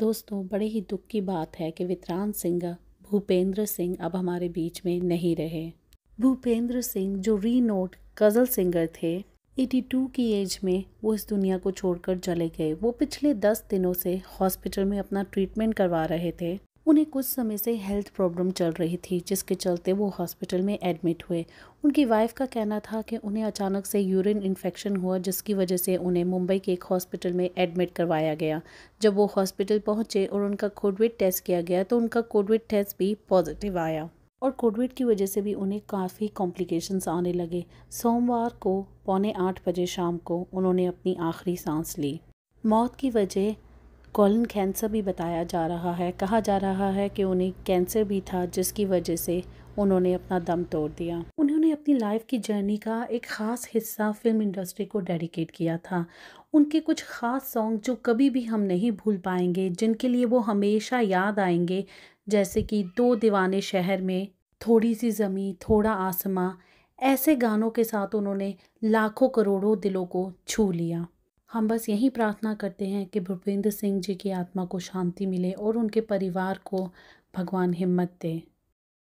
दोस्तों बड़े ही दुख की बात है कि वितरान सिंह भूपेंद्र सिंह अब हमारे बीच में नहीं रहे भूपेंद्र सिंह जो री नोट गज़ल सिंगर थे 82 की एज में वो इस दुनिया को छोड़कर चले गए वो पिछले दस दिनों से हॉस्पिटल में अपना ट्रीटमेंट करवा रहे थे उन्हें कुछ समय से हेल्थ प्रॉब्लम चल रही थी जिसके चलते वो हॉस्पिटल में एडमिट हुए उनकी वाइफ का कहना था कि उन्हें अचानक से यूरिन इन्फेक्शन हुआ जिसकी वजह से उन्हें मुंबई के एक हॉस्पिटल में एडमिट करवाया गया जब वो हॉस्पिटल पहुंचे और उनका कोविड टेस्ट किया गया तो उनका कोविड टेस्ट भी पॉजिटिव आया और कोविड की वजह से भी उन्हें काफ़ी कॉम्प्लिकेशंस आने लगे सोमवार को पौने आठ बजे शाम को उन्होंने अपनी आखिरी सांस ली मौत की वजह कॉलन कैंसर भी बताया जा रहा है कहा जा रहा है कि उन्हें कैंसर भी था जिसकी वजह से उन्होंने अपना दम तोड़ दिया उन्होंने अपनी लाइफ की जर्नी का एक ख़ास हिस्सा फिल्म इंडस्ट्री को डेडिकेट किया था उनके कुछ ख़ास सॉन्ग जो कभी भी हम नहीं भूल पाएंगे जिनके लिए वो हमेशा याद आएंगे जैसे कि दो दीवाने शहर में थोड़ी सी ज़मी थोड़ा आसमां ऐसे गानों के साथ उन्होंने लाखों करोड़ों दिलों को छू लिया हम बस यही प्रार्थना करते हैं कि भूपेंद्र सिंह जी की आत्मा को शांति मिले और उनके परिवार को भगवान हिम्मत दें